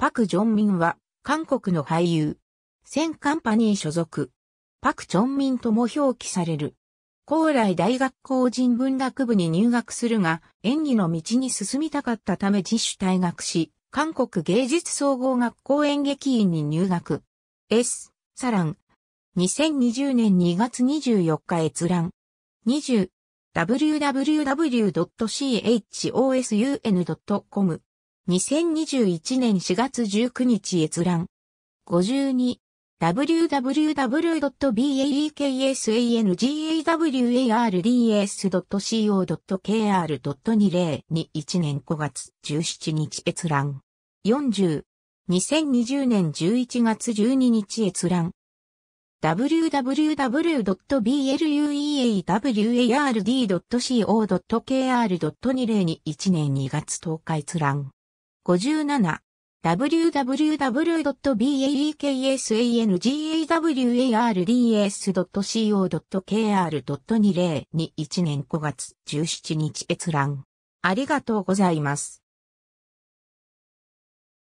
パク・ジョンミンは、韓国の俳優。センカンパニー所属。パク・ジョンミンとも表記される。高麗大学法人文学部に入学するが、演技の道に進みたかったため自主退学し、韓国芸術総合学校演劇院に入学。S、サラン。2020年2月24日閲覧。20。www.chosun.com 2021年4月19日閲覧。52 www.baeksangawardds.co.kr.2021 年5月17日閲覧。40 2020年11月12日閲覧。www.blueaward.co.kr.2021 年2月10日閲覧。57www.baeksangawards.co.kr.2021 年5月17日閲覧。ありがとうございます。